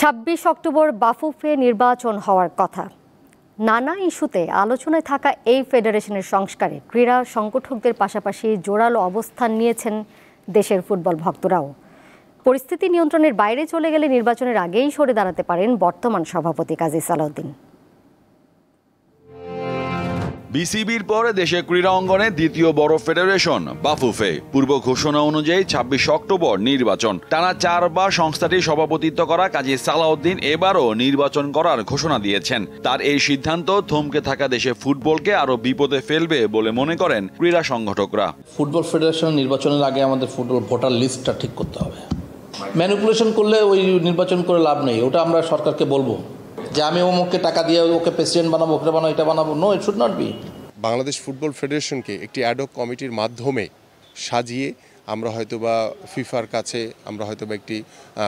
২৬ October Bafufe নির্বাচন হওয়ার কথা নানা ইস্যুতে আলোচনায় থাকা এই ফেডারেশনের সংস্কারে ক্রীড়া সংগঠকদের পাশাপাশি জোরালো অবস্থান নিয়েছেন দেশের ফুটবল ভক্তরাও পরিস্থিতি নিয়ন্ত্রণের বাইরে চলে গেলে নির্বাচনের আগেই সরে দাঁড়াতে পারেন বর্তমান সভাপতি কাজী সালাউদ্দিন বিসিবির পরে দেশে ক্রীড়া অঙ্গনে দ্বিতীয় বড় ফেডারেশন বাফুফে পূর্ব ঘোষণা অনুযায়ী ছাব্বিশ অক্টোবর নির্বাচন টানা চারবার সংস্থাটির সভাপতিত্ব করা কাজী সালাউদ্দিন এবারও নির্বাচন করার ঘোষণা দিয়েছেন তার এই সিদ্ধান্ত থমকে থাকা দেশে ফুটবলকে আরও বিপদে ফেলবে বলে মনে করেন ক্রীড়া সংগঠকরা ফুটবল ফেডারেশন নির্বাচনের আগে আমাদের ফুটবল ভোটার লিস্টটা ঠিক করতে হবে ম্যানিপুলেশন করলে ওই নির্বাচন করে লাভ নেই ওটা আমরা সরকারকে বলবো যে আমি অমুককে টাকা দিয়ে ওকে প্রেসিডেন্ট বানাবো ওকে বানাবো এটা বানাবো no it should not be Bangladesh football ফেডারেশনকে একটি অ্যাডক কমিটির মাধ্যমে সাজিয়ে আমরা হয়তো বা ফিফার কাছে আমরা হয়তো বা একটি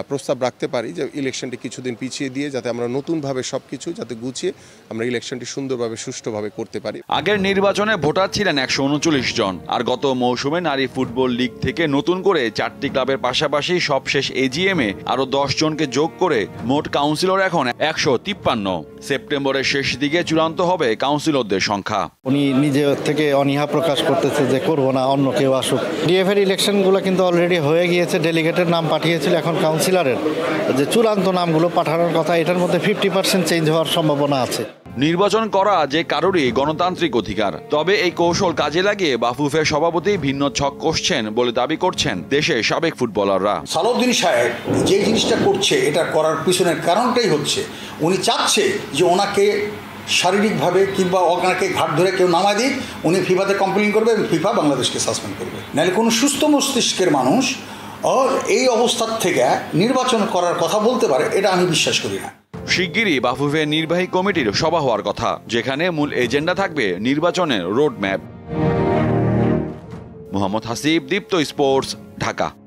প্রস্তাব রাখতে পারি যে ইলেকশনটি কিছুদিন পিছিয়ে দিয়ে যাতে আমরা নতুনভাবে সব কিছু যাতে গুছিয়ে আমরা ইলেকশনটি সুন্দরভাবে সুষ্ঠুভাবে করতে পারি আগের নির্বাচনে ভোটার ছিলেন একশো উনচল্লিশ জন আর গত মৌসুমে নারী ফুটবল লিগ থেকে নতুন করে চারটি ক্লাবের পাশাপাশি সবশেষ এজিএম এ আরও দশ জনকে যোগ করে মোট কাউন্সিলর এখন একশো তিপ্পান্ন সেপ্টেম্বরের শেষ দিকে চূড়ান্ত হবে কাউন্সিলরদের সংখ্যা উনি নিজে থেকে অনীহা প্রকাশ করতেছে যে করবো না অন্য কেউ আসুক ডিএফের ইলেকশন সিলেকশনগুলো কিন্তু অলরেডি হয়ে গিয়েছে ডেলিগেটের নাম পাঠিয়েছিল এখন কাউন্সিলরের যে চূড়ান্ত নামগুলো পাঠানোর কথা এটার মধ্যে ফিফটি পার্সেন্ট চেঞ্জ হওয়ার সম্ভাবনা আছে নির্বাচন করা যে কারোরই গণতান্ত্রিক অধিকার তবে এই কৌশল কাজে লাগিয়ে বাফুফের সভাপতি ভিন্ন ছক কষছেন বলে দাবি করছেন দেশের সাবেক ফুটবলাররা সালাউদ্দিন সাহেব যে জিনিসটা করছে এটা করার পিছনের কারণটাই হচ্ছে উনি চাচ্ছে যে ওনাকে শারীরিকভাবে কিংবা ওনাকে ঘাট ধরে কেউ নামায় দিক উনি ফিফাতে কমপ্লেন করবে এবং ফিফা বাংলাদেশকে সাসপেন্ড করবে নাহলে কোনো সুস্থ মস্তিষ্কের মানুষ আর এই অবস্থার থেকে নির্বাচন করার কথা বলতে পারে এটা আমি বিশ্বাস করি না শিগগিরই বাফুফের নির্বাহী কমিটির সভা হওয়ার কথা যেখানে মূল এজেন্ডা থাকবে নির্বাচনের রোডম্যাপ মোহাম্মদ হাসিব দীপ্ত স্পোর্টস ঢাকা